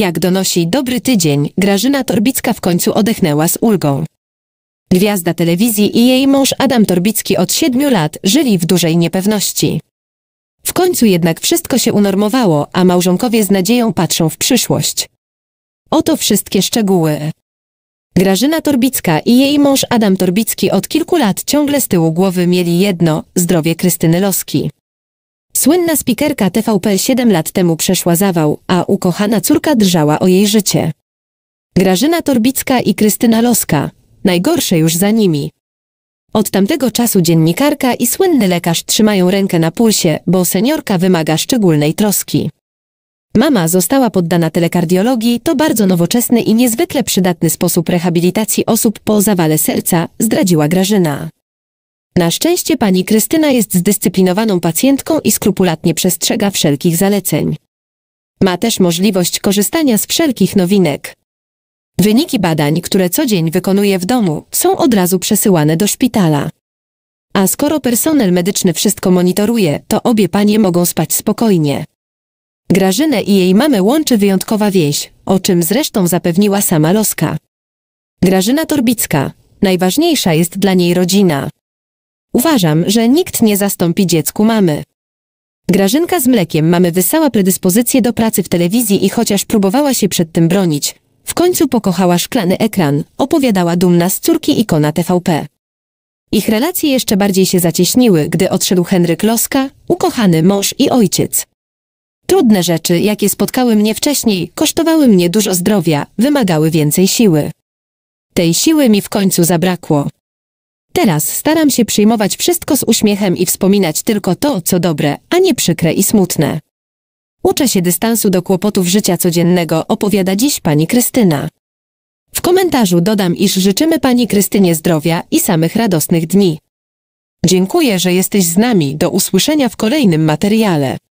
Jak donosi Dobry Tydzień, Grażyna Torbicka w końcu odechnęła z ulgą. Gwiazda telewizji i jej mąż Adam Torbicki od siedmiu lat żyli w dużej niepewności. W końcu jednak wszystko się unormowało, a małżonkowie z nadzieją patrzą w przyszłość. Oto wszystkie szczegóły. Grażyna Torbicka i jej mąż Adam Torbicki od kilku lat ciągle z tyłu głowy mieli jedno, zdrowie Krystyny Loski. Słynna spikerka TVP 7 lat temu przeszła zawał, a ukochana córka drżała o jej życie. Grażyna Torbicka i Krystyna Loska. Najgorsze już za nimi. Od tamtego czasu dziennikarka i słynny lekarz trzymają rękę na pulsie, bo seniorka wymaga szczególnej troski. Mama została poddana telekardiologii, to bardzo nowoczesny i niezwykle przydatny sposób rehabilitacji osób po zawale serca, zdradziła Grażyna. Na szczęście pani Krystyna jest zdyscyplinowaną pacjentką i skrupulatnie przestrzega wszelkich zaleceń. Ma też możliwość korzystania z wszelkich nowinek. Wyniki badań, które co dzień wykonuje w domu, są od razu przesyłane do szpitala. A skoro personel medyczny wszystko monitoruje, to obie panie mogą spać spokojnie. Grażynę i jej mamę łączy wyjątkowa więź, o czym zresztą zapewniła sama Loska. Grażyna Torbicka. Najważniejsza jest dla niej rodzina. Uważam, że nikt nie zastąpi dziecku mamy. Grażynka z mlekiem mamy wysała predyspozycję do pracy w telewizji i chociaż próbowała się przed tym bronić, w końcu pokochała szklany ekran, opowiadała dumna z córki ikona TVP. Ich relacje jeszcze bardziej się zacieśniły, gdy odszedł Henryk Loska, ukochany mąż i ojciec. Trudne rzeczy, jakie spotkały mnie wcześniej, kosztowały mnie dużo zdrowia, wymagały więcej siły. Tej siły mi w końcu zabrakło. Teraz staram się przyjmować wszystko z uśmiechem i wspominać tylko to, co dobre, a nie przykre i smutne. Uczę się dystansu do kłopotów życia codziennego, opowiada dziś pani Krystyna. W komentarzu dodam, iż życzymy pani Krystynie zdrowia i samych radosnych dni. Dziękuję, że jesteś z nami. Do usłyszenia w kolejnym materiale.